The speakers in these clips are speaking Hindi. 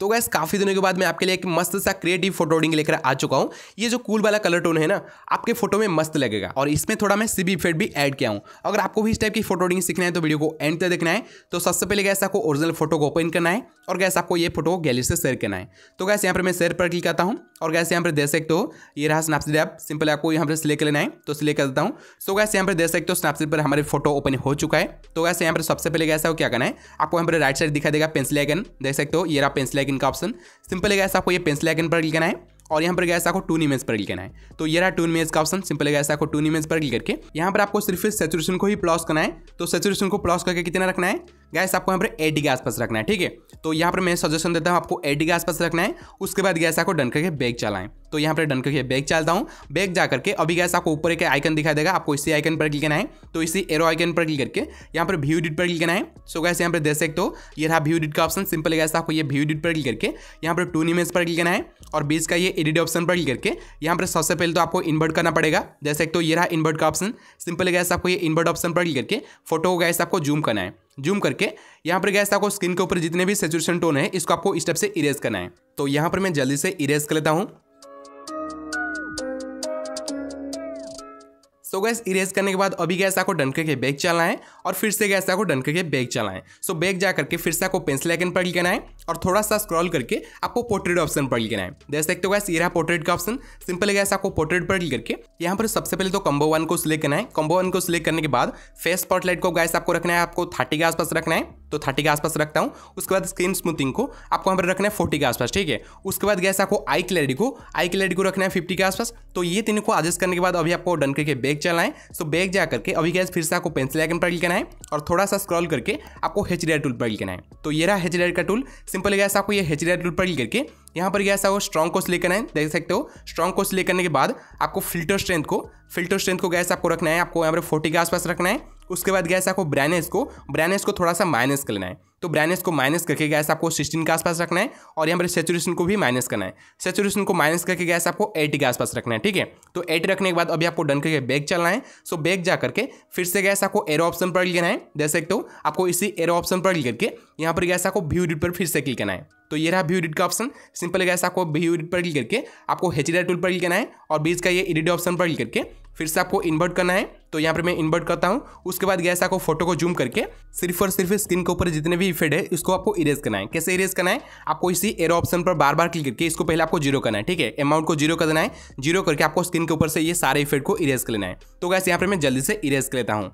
तो गैस काफ़ी दिनों के बाद मैं आपके लिए एक मस्त सा क्रिएटिव फोटो एडिंग लेकर आ चुका हूँ ये जो कूल वाला कलर टोन है ना आपके फोटो में मस्त लगेगा और इसमें थोड़ा मैं सीबी इफेक्ट भी ऐड किया हूँ अगर आपको भी इस टाइप की फोटो एडिंग सीखना है तो वीडियो को एंड तक देखना है तो सबसे पहले गैस आपको ओरिजिनल फोटो को ओपन करना है और गैस आपको ये फोटो गैलरी से शेयर करना है तो गैस यहाँ पर मैं शेयर पर क्लिक करता हूँ और कैसे यहाँ पर दे सकते हो ये रहा स्नैपसीड ऐप सिंपल आपको यहाँ पर सिलेक्ट लेना है तो सिलेक्ट कर देता हूँ सो कैसे यहाँ पर दे सकते हो स्नैपसीड पर हमारे फोटो ओपन हो चुका है तो कैसे यहाँ पर सबसे पहले कैसा हो क्या करना है आपको यहाँ पर राइट साइड दिखाई देगा पेंसिल आइकन देख सकते हो ये रहा पेंसिल आइकन का ऑप्शन सिंपल है आपको ये पेंसिल आइकन पर लिखना है और यहाँ पर गैस आपको टून इमेज पर क्लिक करना है तो ये रहा टून इमेज का ऑप्शन सिंपल गैस आपको टून इमेज पर क्लिक करके यहाँ पर आपको सिर्फ सेचुरेशन को ही प्लॉस करना है तो सेचुरेशन को प्लॉस करके कितना रखना है गैस आपको यहाँ पर एडी के आसपास रखना है ठीक है तो यहाँ पर मैं सजेशन देता हूँ आपको एडी के आसपास रखना है उसके बाद गैस आपको डन करके बैग चलाएं तो यहाँ पर डन करके बैग चलता हूँ बैग जा करके अभी गैस आपको ऊपर एक आइकन दिखाई देगा आपको इसी आइकन पर क्लिक करना है तो इसी एरो आइकन पर क्लिक करके यहाँ पर व्यू डिट पर क्लिक करना है सो गैस यहाँ पर देख सकते हो ये रहा व्यू डिट का ऑप्शन सिंपल गैस आपको ये व्यू डिट पर क्लिक करके यहाँ पर टू इमेज पर क्लिक करना है और बीच का ये एडिट ऑप्शन पर क्लिक करके यहाँ पर सबसे पहले तो आपको इन्वर्ट करना पड़ेगा जैसे तो ये रहा इन्वर्ट का ऑप्शन सिंपल गैस आपको ये इन्वर्ट ऑप्शन पर क्लिक करके फोटो को गैस आपको जूम करना है जूम करके यहाँ पर गैस आपको स्किन के ऊपर जितने भी सेचुरेशन टोन है इसको आपको इस स्टेप से इरेज करना है तो यहाँ पर मैं जल्दी से इरेज कर लेता हूँ सो गैस इरेज करने के बाद अभी गैस आपको डन करके बैग चलाएं और फिर से गैस आपको डन करके बैग चलाएं सो बैग जा करके फिर से आपको पेंसिल आइकन पर लिखना है और थोड़ा सा स्क्रॉल करके आपको पोर्ट्रेट ऑप्शन पर लिखना है जैसे देखते हो गैस ये रहा पोर्ट्रेट का ऑप्शन सिंपल गैस आपको पोर्ट्रेट पर लिख करके यहाँ पर सबसे पहले तो कम्बो वन को सिलेक्ट करना है कम्बो वन को सिलेक्ट करने के बाद फेस स्पॉटलाइट को गैस आपको रखना है आपको थर्टी के आसपास रखना है तो थर्टी के आसपास रखता हूँ उसके बाद स्क्रीन स्मूथिंग को आपको यहाँ पर रखना है फोर्टी के आसपास ठीक है उसके बाद गैस आपको आई क्लैरिटी को आई क्लैरिटी को रखना है फिफ्टी के आसपास तो ये तीन को एडजस्ट करने के बाद अभी आपको डन करके बैग चलाएं सो बैग जा करके अभी गैस फिर से आपको पेंसिल आइकन पर क्लिक करना है और थोड़ा सा स्क्रॉल करके आपको हेच टूल पर क्लिक करना है तो ये रहा हेच का टूल सिंपल गैस आपको ये हेच टूल पर क्लिक करके यहाँ पर गैस आपको स्ट्रॉन्ग कोस्ट ले करना है देख सकते हो स्ट्रॉन्ग कोस्ट ले करने के बाद आपको फिल्टर स्ट्रेंथ को फिल्टर स्ट्रेंथ को गैस आपको रखना है आपको यहाँ पर फोर्टी के आसपास रखना है उसके बाद गैस आपको ब्रैनेस को ब्रैनेस को थोड़ा सा माइनस कर लेना है तो ब्रैनेस को माइनस करके गैस आपको सिक्सटीन के आसपास रखना है और यहाँ पर सेचुरेशन को भी माइनस करना है सेचुरेशन को माइनस करके गैस आपको एट के आसपास रखना है ठीक है तो एट रखने के बाद अभी आपको डन करके बैग चलना है सो बैग जा करके फिर से गैस आपको एरो ऑप्शन पर लेना है जैसे तो आपको इसी एरो ऑप्शन पर लिख करके यहाँ पर गैस आपको व्यू रिट पर फिर से क्लिक करना है तो ये रहा व्यू एडिट का ऑप्शन सिंपल गैस आपको व्यू एडिट पर क्लिक करके आपको हेच टूल पर क्लिक करना है और बीच का ये एडिट ऑप्शन पर क्लिक करके फिर से आपको इन्वर्ट करना है तो यहाँ पर मैं इन्वर्ट करता हूँ उसके बाद गैस आपको फोटो को जूम करके सिर्फ और सिर्फ स्क्रीन के ऊपर जितने भी इफेक्ट है इसको आपको इरेज करना है कैसे इरेज करना है आपको इसी एरो ऑप्शन पर बार बार क्लिक करके इसको पहले आपको जीरो करना है ठीक है अमाउंट को जीरो कर देना है जीरो करके आपको स्क्रीन के ऊपर से ये सारे इफेक्ट को इरेज कर लेना है तो गैस यहाँ पर मैं जल्दी से इरेज कर लेता हूँ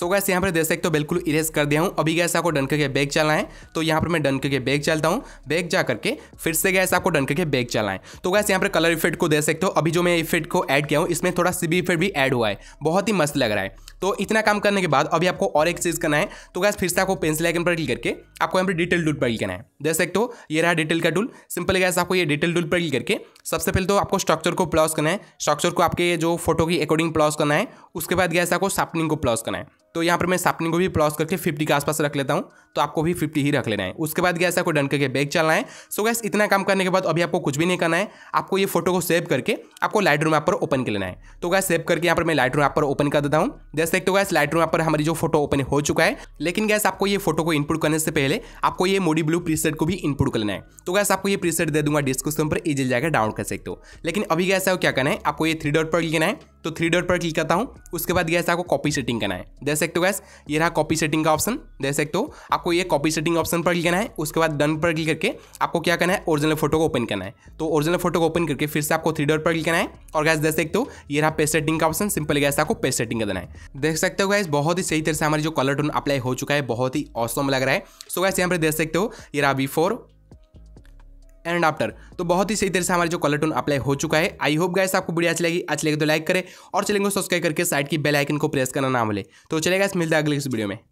सो गैस यहाँ पर देख सकते हो बिल्कुल इरेज कर दिया हूँ अभी गैस आपको डन करके बैग चलना है तो यहाँ पर मैं डन करके बैग चलता हूँ बैग जा करके फिर से गैस आपको डन करके बैग चलाएं तो गैस यहाँ पर कलर इफेक्ट को देख सकते हो अभी जो मैं इफेक्ट को ऐड किया हूँ इसमें थोड़ा सीबी इफेक्ट भी ऐड हुआ है बहुत ही मस्त लग रहा है तो इतना काम करने के बाद अभी आपको और एक चीज़ करना है तो गैस फिर से आपको पेंसिल आइकन पर क्लिक करके आपको यहाँ पर डिटेल डूल पर क्लिक करना है देख सकते हो ये रहा डिटेल का टूल सिंपल गैस आपको ये डिटेल डूल पर क्लिक करके सबसे पहले तो आपको स्ट्रक्चर को प्लस करना है स्ट्रक्चर को आपके जो फोटो की अकॉर्डिंग प्लस करना है उसके बाद गैस आपको शार्पनिंग को प्लस करना है तो यहाँ पर मैं सापनिंग को भी प्लॉस करके फिफ्टी के आसपास रख लेता हूँ तो आपको भी फिफ्टी ही रख लेना है उसके बाद गैस आपको डन करके बैग चलना है सो गैस इतना काम करने के बाद अभी आपको कुछ भी नहीं करना है आपको ये फोटो को सेव करके आपको लाइट रूम ऐप पर ओपन कर लेना है तो गैस सेव करके यहाँ पर मैं लाइट रूम ऐप पर ओपन कर देता हूँ जैसे देखते हो गैस लाइट रूम ऐप पर हमारी जो फोटो ओपन हो चुका है लेकिन गैस आपको ये फोटो को इनपुट करने से पहले आपको ये मोडी ब्लू प्रीसेट को भी इनपुट कर लेना है तो गैस आपको ये प्रीसेट दे दूंगा डिस्क्रिप्शन पर इजिल जाकर डाउनलोड कर सकते हो लेकिन अभी गैस है क्या करना है आपको ये थ्री डॉट पर क्लिक करना है तो थ्री डॉट पर क्लिक करता हूँ उसके बाद गैस आपको कॉपी सेटिंग करना है देख सकते हो गैस ये रहा कॉपी सेटिंग का ऑप्शन देख सकते हो आपको ये कॉपी सेटिंग ऑप्शन पर क्लिक करना है उसके बाद डन पर क्लिक करके आपको क्या करना है ओरिजिनल फोटो को ओपन करना है तो ओरिजिनल फोटो को ओपन करके फिर से आपको थ्री डॉट पर क्लिक करना है और गैस देख सकते हो ये रहा पेस्ट सेटिंग का ऑप्शन सिंपल गैस आपको पेस्ट सेटिंग कर देना है देख सकते हो गैस बहुत ही सही तरह से हमारी जो कलर टोन अप्लाई हो चुका है बहुत ही औसम लग रहा है सो गैस यहाँ पर देख सकते हो ये रहा बिफोर एंड आफ्टर तो बहुत ही सही तरह से हमारे जो कलर टोन अप्लाई हो चुका है आई होप गाइस आपको वीडियो अच्छी लगी अच्छी लगी तो लाइक करें और चलेंगे सब्सक्राइब करके साइड की बेल आइकन को प्रेस करना ना भूले तो चलेगा इस मिलता है अगले इस वीडियो में